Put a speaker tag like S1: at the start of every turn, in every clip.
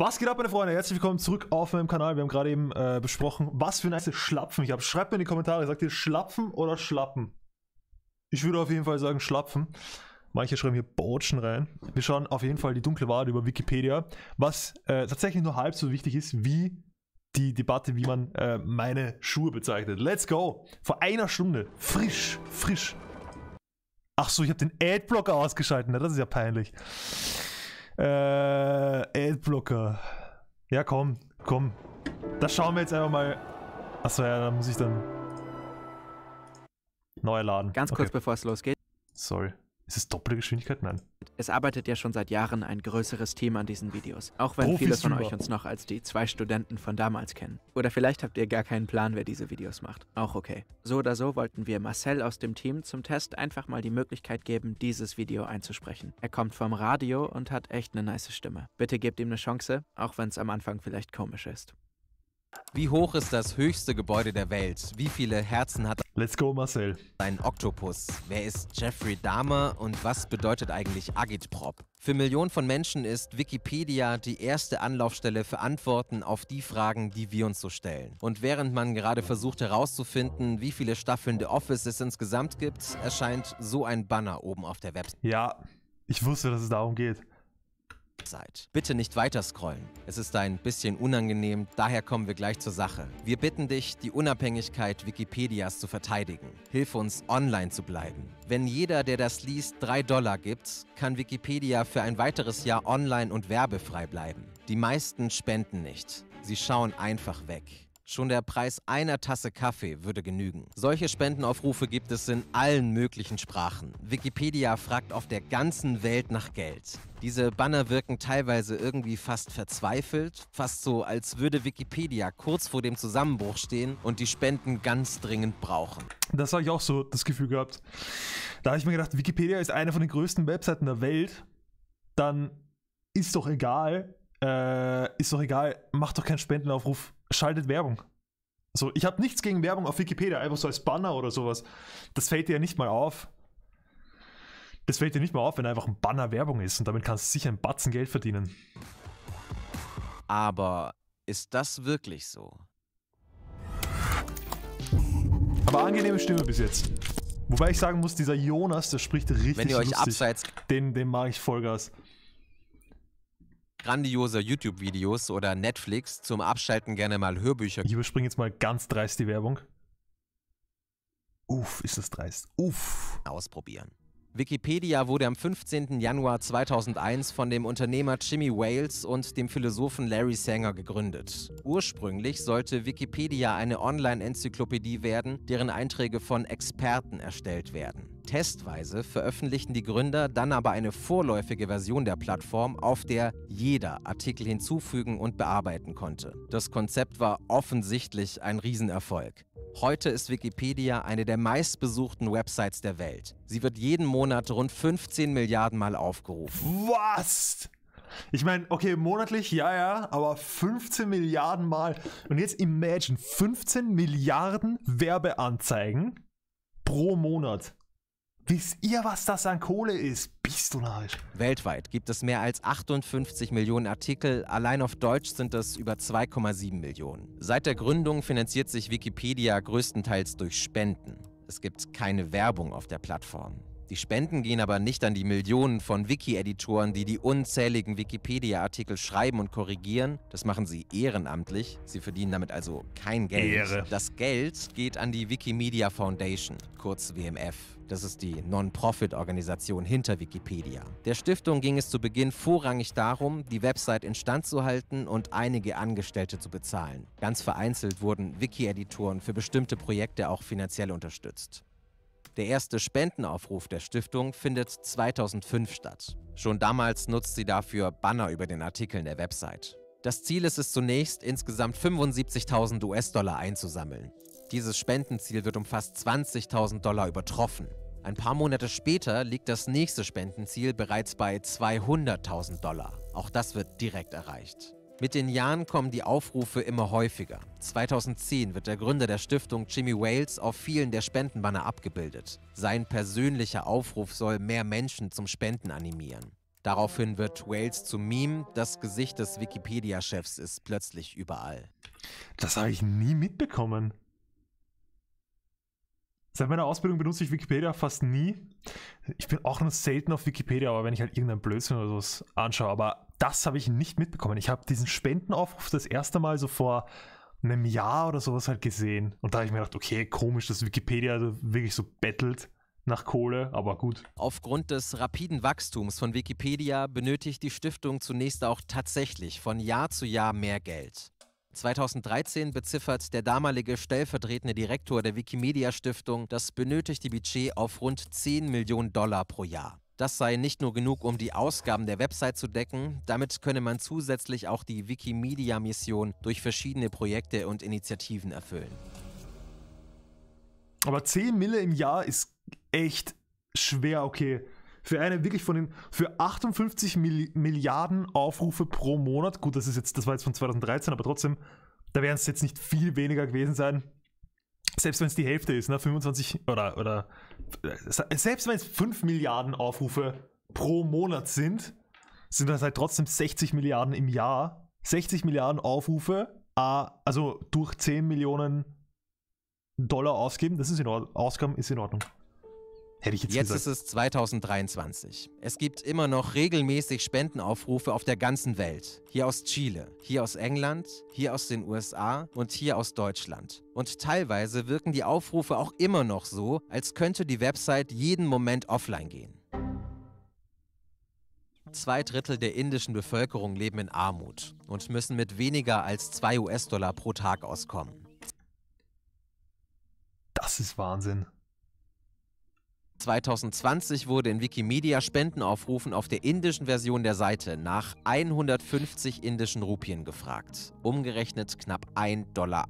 S1: Was geht ab, meine Freunde? Herzlich willkommen zurück auf meinem Kanal. Wir haben gerade eben äh, besprochen, was für ein nice Schlapfen ich habe. Schreibt mir in die Kommentare, sagt ihr Schlapfen oder Schlappen? Ich würde auf jeden Fall sagen Schlapfen. Manche schreiben hier Botschen rein. Wir schauen auf jeden Fall die dunkle Wahrheit über Wikipedia, was äh, tatsächlich nur halb so wichtig ist wie die Debatte, wie man äh, meine Schuhe bezeichnet. Let's go! Vor einer Stunde. Frisch, frisch. Ach so, ich habe den Adblocker ausgeschaltet. Ne? Das ist ja peinlich. Äh, Adblocker. Ja, komm, komm. Das schauen wir jetzt einfach mal. Achso, ja, da muss ich dann neu laden. Ganz kurz, okay. bevor es losgeht. Sorry. Ist es doppelte Geschwindigkeit? Nein. Es arbeitet ja schon seit Jahren ein größeres Team an diesen
S2: Videos, auch wenn Profis viele von euch uns noch als die zwei Studenten von damals kennen. Oder vielleicht habt ihr gar keinen Plan, wer diese Videos macht. Auch okay. So oder so wollten wir Marcel aus dem Team zum Test einfach mal die Möglichkeit geben, dieses Video einzusprechen. Er kommt vom Radio und hat echt eine nice Stimme. Bitte gebt ihm eine Chance, auch wenn es am Anfang vielleicht komisch ist. Wie hoch ist das höchste Gebäude der Welt? Wie viele Herzen hat Let's go, Marcel. Ein Oktopus. Wer ist Jeffrey Dahmer und was bedeutet eigentlich Agitprop? Für Millionen von Menschen ist Wikipedia die erste Anlaufstelle für Antworten auf die Fragen, die wir uns so stellen. Und während man gerade versucht herauszufinden, wie viele Staffeln The Office es insgesamt gibt, erscheint so ein Banner oben auf der Website. Ja, ich wusste, dass es darum geht seid. Bitte nicht weiter scrollen. Es ist ein bisschen unangenehm, daher kommen wir gleich zur Sache. Wir bitten dich, die Unabhängigkeit Wikipedias zu verteidigen. Hilf uns, online zu bleiben. Wenn jeder, der das liest, 3 Dollar gibt, kann Wikipedia für ein weiteres Jahr online und werbefrei bleiben. Die meisten spenden nicht. Sie schauen einfach weg. Schon der Preis einer Tasse Kaffee würde genügen. Solche Spendenaufrufe gibt es in allen möglichen Sprachen. Wikipedia fragt auf der ganzen Welt nach Geld. Diese Banner wirken teilweise irgendwie fast verzweifelt, fast so, als würde Wikipedia kurz vor dem Zusammenbruch stehen und
S1: die Spenden ganz dringend brauchen. Das habe ich auch so das Gefühl gehabt. Da habe ich mir gedacht, Wikipedia ist eine von den größten Webseiten der Welt. Dann ist doch egal, äh, ist doch egal, macht doch keinen Spendenaufruf schaltet Werbung. Also ich habe nichts gegen Werbung auf Wikipedia, einfach so als Banner oder sowas. Das fällt dir ja nicht mal auf. Das fällt dir nicht mal auf, wenn einfach ein Banner Werbung ist und damit kannst du sicher ein Batzen Geld verdienen. Aber ist das wirklich so? Aber angenehme Stimme bis jetzt. Wobei ich sagen muss, dieser Jonas, der spricht richtig Wenn ihr euch lustig. abseits... Den, den mag ich Vollgas
S2: grandioser YouTube-Videos oder Netflix zum Abschalten gerne mal Hörbücher.
S1: Ich überspringe jetzt mal ganz dreist die Werbung. Uff, ist das dreist. Uff. Ausprobieren.
S2: Wikipedia wurde am 15. Januar 2001 von dem Unternehmer Jimmy Wales und dem Philosophen Larry Sanger gegründet. Ursprünglich sollte Wikipedia eine Online-Enzyklopädie werden, deren Einträge von Experten erstellt werden. Testweise veröffentlichten die Gründer dann aber eine vorläufige Version der Plattform, auf der jeder Artikel hinzufügen und bearbeiten konnte. Das Konzept war offensichtlich ein Riesenerfolg. Heute ist Wikipedia eine der meistbesuchten Websites der Welt. Sie wird jeden Monat rund 15 Milliarden Mal aufgerufen.
S1: Was? Ich meine, okay, monatlich, ja, ja, aber 15 Milliarden Mal. Und jetzt imagine 15 Milliarden Werbeanzeigen pro Monat. Wisst ihr, was das an Kohle ist? Bist du narrisch?
S2: Weltweit gibt es mehr als 58 Millionen Artikel, allein auf Deutsch sind es über 2,7 Millionen. Seit der Gründung finanziert sich Wikipedia größtenteils durch Spenden. Es gibt keine Werbung auf der Plattform. Die Spenden gehen aber nicht an die Millionen von Wiki-Editoren, die die unzähligen Wikipedia-Artikel schreiben und korrigieren. Das machen sie ehrenamtlich. Sie verdienen damit also kein Geld. Ehre. Das Geld geht an die Wikimedia Foundation, kurz WMF. Das ist die Non-Profit-Organisation hinter Wikipedia. Der Stiftung ging es zu Beginn vorrangig darum, die Website instand zu halten und einige Angestellte zu bezahlen. Ganz vereinzelt wurden Wiki-Editoren für bestimmte Projekte auch finanziell unterstützt. Der erste Spendenaufruf der Stiftung findet 2005 statt. Schon damals nutzt sie dafür Banner über den Artikeln der Website. Das Ziel ist es zunächst, insgesamt 75.000 US-Dollar einzusammeln. Dieses Spendenziel wird um fast 20.000 Dollar übertroffen. Ein paar Monate später liegt das nächste Spendenziel bereits bei 200.000 Dollar. Auch das wird direkt erreicht. Mit den Jahren kommen die Aufrufe immer häufiger. 2010 wird der Gründer der Stiftung Jimmy Wales auf vielen der Spendenbanner abgebildet. Sein persönlicher Aufruf soll mehr Menschen zum Spenden animieren. Daraufhin wird Wales zu Meme, das Gesicht
S1: des Wikipedia-Chefs ist plötzlich überall. Das habe ich nie mitbekommen. Seit meiner Ausbildung benutze ich Wikipedia fast nie. Ich bin auch nur selten auf Wikipedia, aber wenn ich halt irgendeinen Blödsinn oder sowas anschaue. Aber das habe ich nicht mitbekommen. Ich habe diesen Spendenaufruf das erste Mal so vor einem Jahr oder sowas halt gesehen. Und da habe ich mir gedacht, okay, komisch, dass Wikipedia wirklich so bettelt nach Kohle, aber gut.
S2: Aufgrund des rapiden Wachstums von Wikipedia benötigt die Stiftung zunächst auch tatsächlich von Jahr zu Jahr mehr Geld. 2013 beziffert der damalige stellvertretende Direktor der Wikimedia Stiftung das benötigte Budget auf rund 10 Millionen Dollar pro Jahr. Das sei nicht nur genug, um die Ausgaben der Website zu decken, damit könne man zusätzlich auch die Wikimedia-Mission durch verschiedene Projekte und Initiativen erfüllen.
S1: Aber 10 Mille im Jahr ist echt schwer, okay. Für eine wirklich von den, für 58 Milliarden Aufrufe pro Monat, gut, das ist jetzt, das war jetzt von 2013, aber trotzdem, da werden es jetzt nicht viel weniger gewesen sein. Selbst wenn es die Hälfte ist, ne, 25 oder, oder, äh, selbst wenn es 5 Milliarden Aufrufe pro Monat sind, sind das halt trotzdem 60 Milliarden im Jahr. 60 Milliarden Aufrufe, äh, also durch 10 Millionen Dollar ausgeben, das ist in Ordnung. Ausgaben ist in Ordnung.
S2: Hätte ich jetzt, jetzt ist es 2023. Es gibt immer noch regelmäßig Spendenaufrufe auf der ganzen Welt. Hier aus Chile, hier aus England, hier aus den USA und hier aus Deutschland. Und teilweise wirken die Aufrufe auch immer noch so, als könnte die Website jeden Moment offline gehen. Zwei Drittel der indischen Bevölkerung leben in Armut und müssen mit weniger als zwei US-Dollar pro Tag auskommen. Das ist Wahnsinn. 2020 wurde in Wikimedia Spendenaufrufen auf der indischen Version der Seite nach 150 indischen Rupien gefragt, umgerechnet knapp 1,80 Dollar.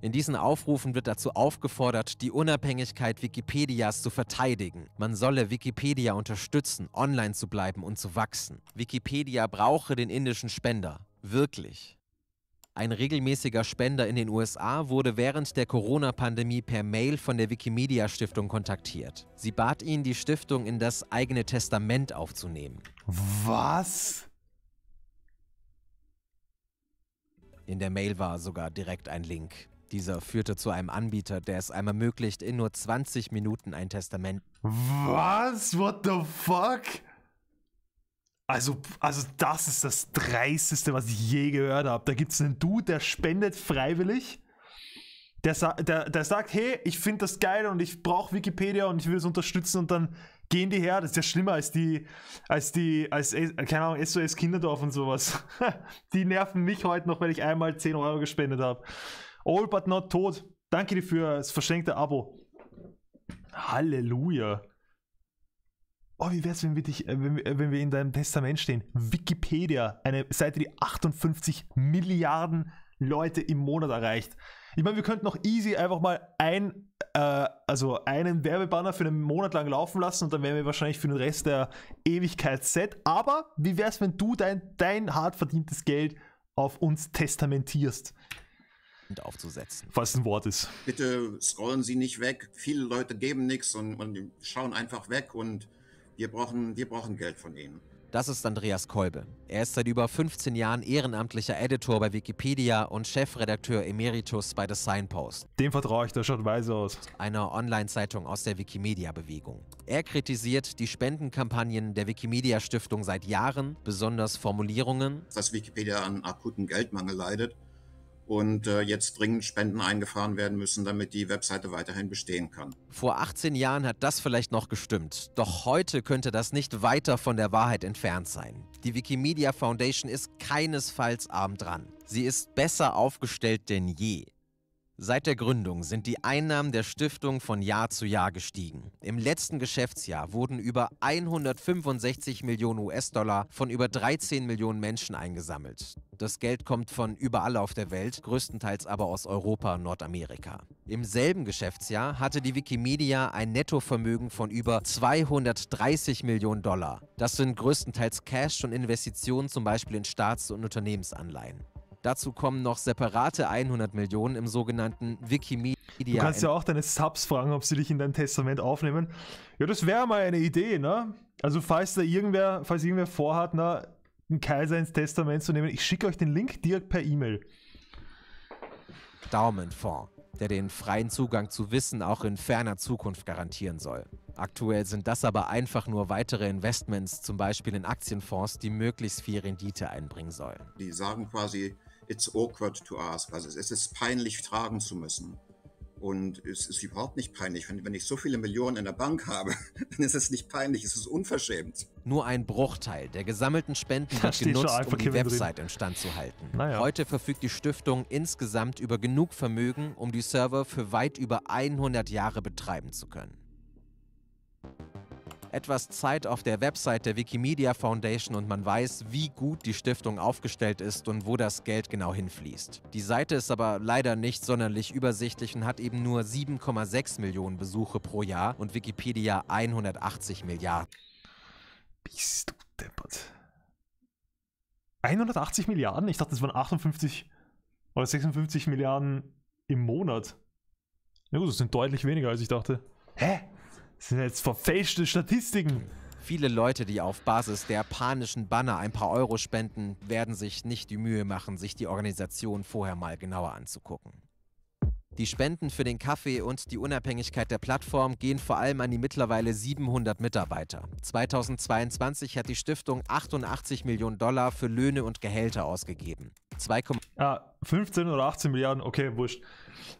S2: In diesen Aufrufen wird dazu aufgefordert, die Unabhängigkeit Wikipedias zu verteidigen. Man solle Wikipedia unterstützen, online zu bleiben und zu wachsen. Wikipedia brauche den indischen Spender. Wirklich. Ein regelmäßiger Spender in den USA wurde während der Corona-Pandemie per Mail von der Wikimedia-Stiftung kontaktiert. Sie bat ihn, die Stiftung in das eigene Testament aufzunehmen. Was? In der Mail war sogar direkt ein Link. Dieser führte zu einem Anbieter, der es einem ermöglicht, in nur 20 Minuten ein Testament. Was?
S1: What the fuck? Also, also das ist das Dreisteste, was ich je gehört habe. Da gibt es einen Dude, der spendet freiwillig. Der, der, der sagt, hey, ich finde das geil und ich brauche Wikipedia und ich will es unterstützen und dann gehen die her. Das ist ja schlimmer als die, als die, als, keine Ahnung, SOS Kinderdorf und sowas. die nerven mich heute noch, wenn ich einmal 10 Euro gespendet habe. All but not tot. Danke dir für das verschenkte Abo. Halleluja oh, wie wär's, wenn wir dich, äh, wenn, äh, wenn, wir in deinem Testament stehen? Wikipedia, eine Seite, die 58 Milliarden Leute im Monat erreicht. Ich meine, wir könnten noch easy einfach mal ein, äh, also einen Werbebanner für einen Monat lang laufen lassen und dann wären wir wahrscheinlich für den Rest der Ewigkeit set. Aber wie wär's, wenn du dein, dein hart verdientes Geld auf uns testamentierst? aufzusetzen. Falls ein Wort ist.
S3: Bitte scrollen Sie nicht weg. Viele Leute geben nichts und, und, schauen einfach weg und wir brauchen, wir brauchen Geld von Ihnen.
S2: Das ist Andreas Kolbe. Er ist seit über 15 Jahren ehrenamtlicher Editor bei Wikipedia und Chefredakteur emeritus bei The Signpost. Dem vertraue ich da schon weise aus. Einer Online-Zeitung aus der Wikimedia-Bewegung. Er kritisiert die
S3: Spendenkampagnen der
S2: Wikimedia-Stiftung seit Jahren, besonders Formulierungen.
S3: Dass Wikipedia an akutem Geldmangel leidet und äh, jetzt dringend Spenden eingefahren werden müssen, damit die Webseite weiterhin bestehen kann.
S2: Vor 18 Jahren hat das vielleicht noch gestimmt, doch heute könnte das nicht weiter von der Wahrheit entfernt sein. Die Wikimedia Foundation ist keinesfalls arm dran. Sie ist besser aufgestellt denn je. Seit der Gründung sind die Einnahmen der Stiftung von Jahr zu Jahr gestiegen. Im letzten Geschäftsjahr wurden über 165 Millionen US-Dollar von über 13 Millionen Menschen eingesammelt. Das Geld kommt von überall auf der Welt, größtenteils aber aus Europa und Nordamerika. Im selben Geschäftsjahr hatte die Wikimedia ein Nettovermögen von über 230 Millionen Dollar. Das sind größtenteils Cash und Investitionen zum Beispiel in Staats- und Unternehmensanleihen. Dazu kommen noch separate 100 Millionen im sogenannten Wikimedia.
S1: Du kannst ja auch deine Subs fragen, ob sie dich in dein Testament aufnehmen. Ja, das wäre mal eine Idee, ne? Also falls da irgendwer, falls irgendwer vorhat, na, ne, einen Kaiser ins Testament zu nehmen, ich schicke euch den Link direkt per E-Mail. Daumenfonds,
S2: der den freien Zugang zu Wissen auch in ferner Zukunft garantieren soll. Aktuell sind das aber einfach nur weitere Investments, zum Beispiel in Aktienfonds, die möglichst viel Rendite einbringen sollen.
S3: Die sagen quasi, it's awkward to ask. Also es ist peinlich, fragen zu müssen. Und es ist überhaupt nicht peinlich. Wenn, wenn ich so viele Millionen in der Bank habe, dann ist es nicht peinlich, es ist unverschämt.
S2: Nur ein Bruchteil der gesammelten Spenden wird genutzt, um die Website drin. Stand zu halten. Naja. Heute verfügt die Stiftung insgesamt über genug Vermögen, um die Server für weit über 100 Jahre betreiben zu können etwas Zeit auf der Website der Wikimedia Foundation und man weiß, wie gut die Stiftung aufgestellt ist und wo das Geld genau hinfließt. Die Seite ist aber leider nicht sonderlich übersichtlich und hat eben nur 7,6 Millionen Besuche pro Jahr und Wikipedia 180 Milliarden.
S1: Bist du deppert? 180 Milliarden? Ich dachte, das waren 58 oder 56 Milliarden im Monat. Ja gut, das sind deutlich weniger, als ich dachte. Hä? Das sind jetzt verfälschte Statistiken.
S2: Viele Leute, die auf Basis der panischen Banner ein paar Euro spenden, werden sich nicht die Mühe machen, sich die Organisation vorher mal genauer anzugucken. Die Spenden für den Kaffee und die Unabhängigkeit der Plattform gehen vor allem an die mittlerweile 700 Mitarbeiter. 2022 hat die Stiftung 88 Millionen Dollar für Löhne und Gehälter ausgegeben. 2, ah, 15 oder 18 Milliarden, okay, wurscht.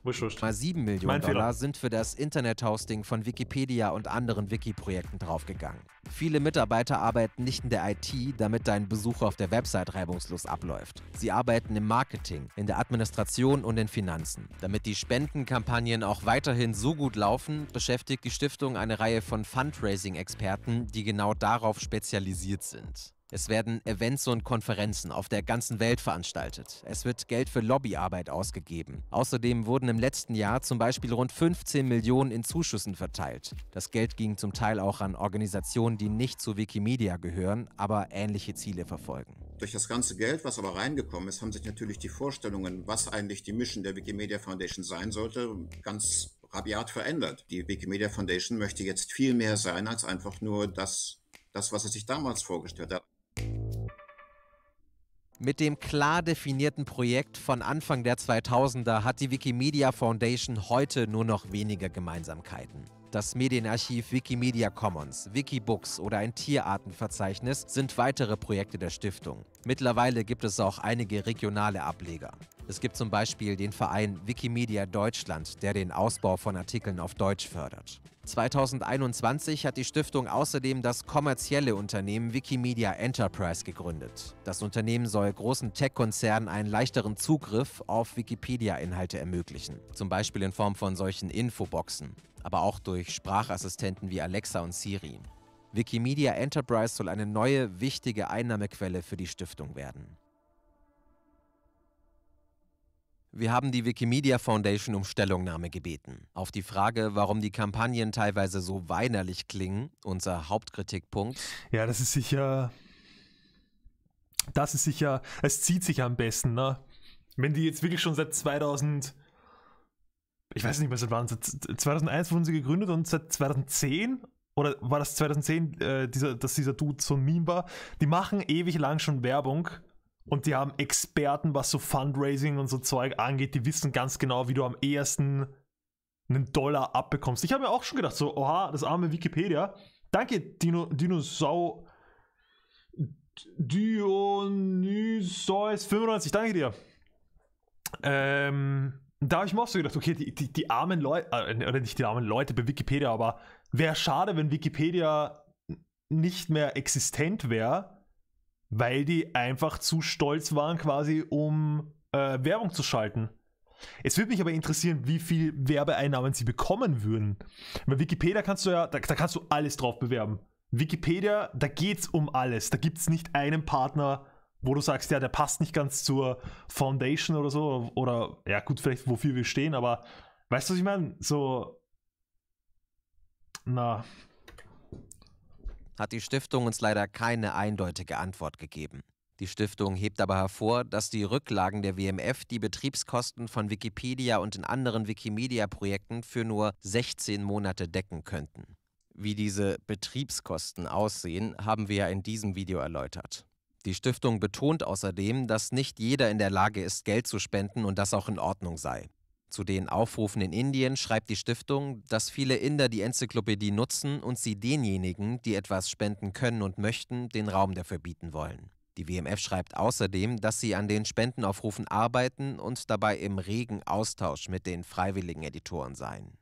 S2: Wurscht, wurscht. Mal 7 Millionen mein Dollar sind für das Internet-Hosting von Wikipedia und anderen Wiki-Projekten draufgegangen. Viele Mitarbeiter arbeiten nicht in der IT, damit dein Besuch auf der Website reibungslos abläuft. Sie arbeiten im Marketing, in der Administration und in Finanzen. Damit die Spendenkampagnen auch weiterhin so gut laufen, beschäftigt die Stiftung eine Reihe von Fundraising-Experten, die genau darauf spezialisiert sind. Es werden Events und Konferenzen auf der ganzen Welt veranstaltet. Es wird Geld für Lobbyarbeit ausgegeben. Außerdem wurden im letzten Jahr zum Beispiel rund 15 Millionen in Zuschüssen verteilt. Das Geld ging zum Teil auch an Organisationen, die nicht zu Wikimedia gehören, aber ähnliche Ziele verfolgen.
S3: Durch das ganze Geld, was aber reingekommen ist, haben sich natürlich die Vorstellungen, was eigentlich die Mission der Wikimedia Foundation sein sollte, ganz rabiat verändert. Die Wikimedia Foundation möchte jetzt viel mehr sein als einfach nur das, das was er sich damals vorgestellt hat.
S2: Mit dem klar definierten Projekt von Anfang der 2000er hat die Wikimedia Foundation heute nur noch wenige Gemeinsamkeiten. Das Medienarchiv Wikimedia Commons, Wikibooks oder ein Tierartenverzeichnis sind weitere Projekte der Stiftung. Mittlerweile gibt es auch einige regionale Ableger. Es gibt zum Beispiel den Verein Wikimedia Deutschland, der den Ausbau von Artikeln auf Deutsch fördert. 2021 hat die Stiftung außerdem das kommerzielle Unternehmen Wikimedia Enterprise gegründet. Das Unternehmen soll großen Tech-Konzernen einen leichteren Zugriff auf Wikipedia-Inhalte ermöglichen, zum Beispiel in Form von solchen Infoboxen, aber auch durch Sprachassistenten wie Alexa und Siri. Wikimedia Enterprise soll eine neue, wichtige Einnahmequelle für die Stiftung werden. Wir haben die Wikimedia Foundation um Stellungnahme gebeten. Auf die Frage, warum die Kampagnen teilweise so weinerlich klingen, unser
S1: Hauptkritikpunkt. Ja, das ist sicher. Das ist sicher. Es zieht sich am besten, ne? Wenn die jetzt wirklich schon seit 2000. Ich weiß nicht mehr, seit wann. 2001 wurden sie gegründet und seit 2010 oder war das 2010, äh, dieser, dass dieser Dude so ein Meme war? Die machen ewig lang schon Werbung und die haben Experten, was so Fundraising und so Zeug angeht, die wissen ganz genau, wie du am ehesten einen Dollar abbekommst. Ich habe mir auch schon gedacht, so, oha, das arme Wikipedia. Danke, Dino, Dinosau. Dionysos95, danke dir. Ähm, da habe ich mir auch so gedacht, okay, die, die, die armen Leute, äh, oder nicht die armen Leute bei Wikipedia, aber wäre schade, wenn Wikipedia nicht mehr existent wäre weil die einfach zu stolz waren, quasi, um äh, Werbung zu schalten. Es würde mich aber interessieren, wie viel Werbeeinnahmen sie bekommen würden. Bei Wikipedia kannst du ja, da, da kannst du alles drauf bewerben. Wikipedia, da geht's um alles. Da gibt's nicht einen Partner, wo du sagst, ja, der passt nicht ganz zur Foundation oder so. Oder ja, gut, vielleicht wofür wir stehen, aber weißt du, was ich meine? So. Na,
S2: hat die Stiftung uns leider keine eindeutige Antwort gegeben. Die Stiftung hebt aber hervor, dass die Rücklagen der WMF die Betriebskosten von Wikipedia und den anderen Wikimedia-Projekten für nur 16 Monate decken könnten. Wie diese Betriebskosten aussehen, haben wir ja in diesem Video erläutert. Die Stiftung betont außerdem, dass nicht jeder in der Lage ist, Geld zu spenden und das auch in Ordnung sei. Zu den Aufrufen in Indien schreibt die Stiftung, dass viele Inder die Enzyklopädie nutzen und sie denjenigen, die etwas spenden können und möchten, den Raum dafür bieten wollen. Die WMF schreibt außerdem, dass sie an den Spendenaufrufen arbeiten und dabei im regen Austausch mit den freiwilligen Editoren seien.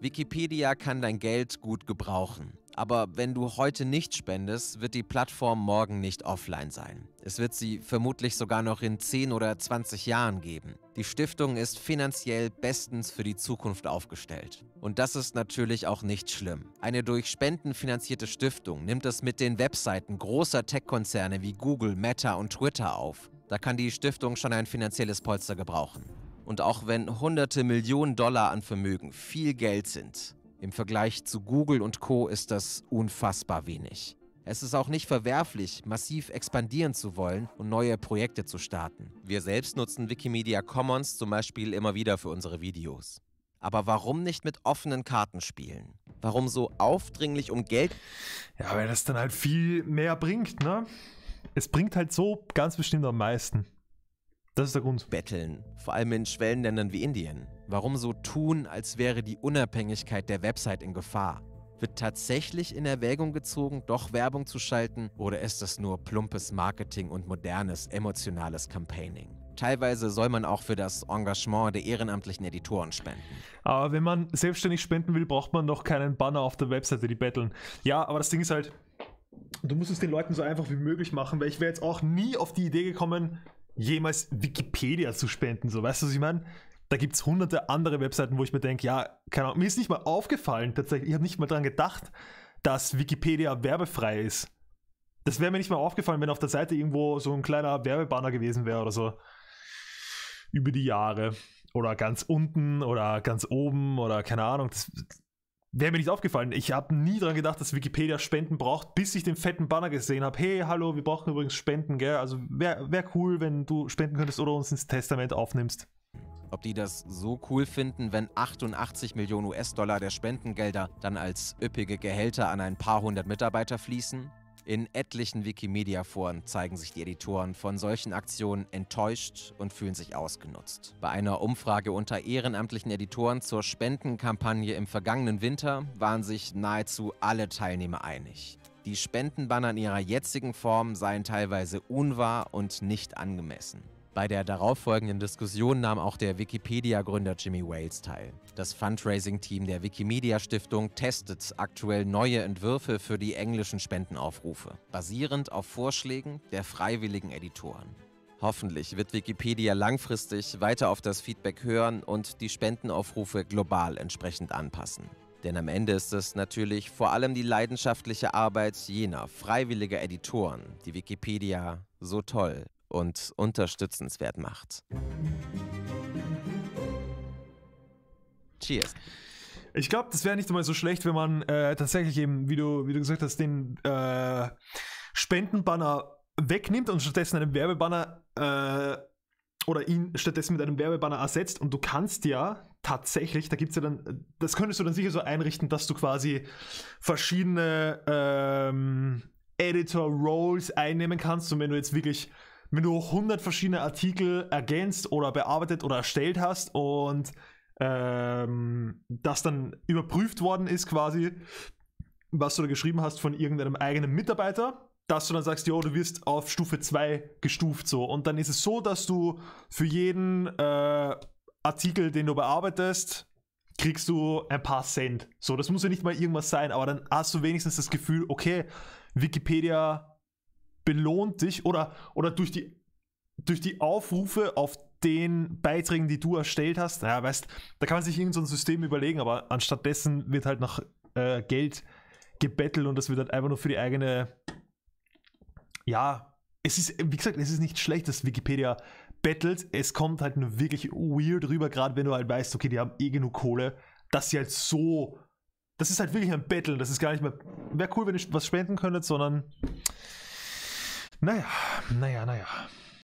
S2: Wikipedia kann dein Geld gut gebrauchen. Aber wenn du heute nicht spendest, wird die Plattform morgen nicht offline sein. Es wird sie vermutlich sogar noch in 10 oder 20 Jahren geben. Die Stiftung ist finanziell bestens für die Zukunft aufgestellt. Und das ist natürlich auch nicht schlimm. Eine durch Spenden finanzierte Stiftung nimmt es mit den Webseiten großer Tech-Konzerne wie Google, Meta und Twitter auf. Da kann die Stiftung schon ein finanzielles Polster gebrauchen. Und auch wenn hunderte Millionen Dollar an Vermögen viel Geld sind, im Vergleich zu Google und Co ist das unfassbar wenig. Es ist auch nicht verwerflich, massiv expandieren zu wollen und neue Projekte zu starten. Wir selbst nutzen Wikimedia Commons zum Beispiel immer wieder für unsere Videos. Aber warum nicht mit offenen Karten spielen? Warum so
S1: aufdringlich um Geld? Ja, weil das dann halt viel mehr bringt, ne? Es bringt halt so ganz bestimmt am meisten. Das ist der Grund. Betteln, vor allem in Schwellenländern
S2: wie Indien. Warum so tun, als wäre die Unabhängigkeit der Website in Gefahr? Wird tatsächlich in Erwägung gezogen, doch Werbung zu schalten, oder ist das nur plumpes Marketing und modernes, emotionales Campaigning? Teilweise soll man auch für das Engagement der
S1: ehrenamtlichen Editoren spenden. Aber wenn man selbstständig spenden will, braucht man noch keinen Banner auf der Webseite, die betteln. Ja, aber das Ding ist halt, du musst es den Leuten so einfach wie möglich machen, weil ich wäre jetzt auch nie auf die Idee gekommen, jemals Wikipedia zu spenden. So, weißt du, was ich meine? da gibt es hunderte andere Webseiten, wo ich mir denke, ja, keine Ahnung, mir ist nicht mal aufgefallen tatsächlich, ich habe nicht mal dran gedacht, dass Wikipedia werbefrei ist. Das wäre mir nicht mal aufgefallen, wenn auf der Seite irgendwo so ein kleiner Werbebanner gewesen wäre oder so. Über die Jahre. Oder ganz unten oder ganz oben oder keine Ahnung. Das wäre mir nicht aufgefallen. Ich habe nie dran gedacht, dass Wikipedia Spenden braucht, bis ich den fetten Banner gesehen habe. Hey, hallo, wir brauchen übrigens Spenden, gell? Also wäre wär cool, wenn du spenden könntest oder uns ins Testament aufnimmst ob die das
S2: so cool finden, wenn 88 Millionen US-Dollar der Spendengelder dann als üppige Gehälter an ein paar hundert Mitarbeiter fließen? In etlichen Wikimedia-Foren zeigen sich die Editoren von solchen Aktionen enttäuscht und fühlen sich ausgenutzt. Bei einer Umfrage unter ehrenamtlichen Editoren zur Spendenkampagne im vergangenen Winter waren sich nahezu alle Teilnehmer einig. Die Spendenbanner in ihrer jetzigen Form seien teilweise unwahr und nicht angemessen. Bei der darauffolgenden Diskussion nahm auch der Wikipedia-Gründer Jimmy Wales teil. Das Fundraising-Team der Wikimedia-Stiftung testet aktuell neue Entwürfe für die englischen Spendenaufrufe, basierend auf Vorschlägen der freiwilligen Editoren. Hoffentlich wird Wikipedia langfristig weiter auf das Feedback hören und die Spendenaufrufe global entsprechend anpassen. Denn am Ende ist es natürlich vor allem die leidenschaftliche Arbeit jener freiwilliger Editoren, die Wikipedia so toll und unterstützenswert macht.
S1: Cheers. Ich glaube, das wäre nicht einmal so schlecht, wenn man äh, tatsächlich eben, wie du, wie du gesagt hast, den äh, Spendenbanner wegnimmt und stattdessen einen Werbebanner äh, oder ihn stattdessen mit einem Werbebanner ersetzt. Und du kannst ja tatsächlich, da gibt es ja dann, das könntest du dann sicher so einrichten, dass du quasi verschiedene ähm, Editor-Roles einnehmen kannst. Und wenn du jetzt wirklich wenn du 100 verschiedene Artikel ergänzt oder bearbeitet oder erstellt hast und ähm, das dann überprüft worden ist quasi, was du da geschrieben hast von irgendeinem eigenen Mitarbeiter, dass du dann sagst, jo, du wirst auf Stufe 2 gestuft so. Und dann ist es so, dass du für jeden äh, Artikel, den du bearbeitest, kriegst du ein paar Cent. So, das muss ja nicht mal irgendwas sein, aber dann hast du wenigstens das Gefühl, okay, Wikipedia belohnt dich oder, oder durch, die, durch die Aufrufe auf den Beiträgen, die du erstellt hast, ja, weißt, da kann man sich irgendein so System überlegen, aber anstattdessen wird halt nach äh, Geld gebettelt und das wird halt einfach nur für die eigene, ja, es ist, wie gesagt, es ist nicht schlecht, dass Wikipedia bettelt, es kommt halt nur wirklich weird rüber, gerade wenn du halt weißt, okay, die haben eh genug Kohle, dass sie halt so, das ist halt wirklich ein Betteln, das ist gar nicht mehr, wäre cool, wenn ihr was spenden könntet, sondern naja, naja, naja.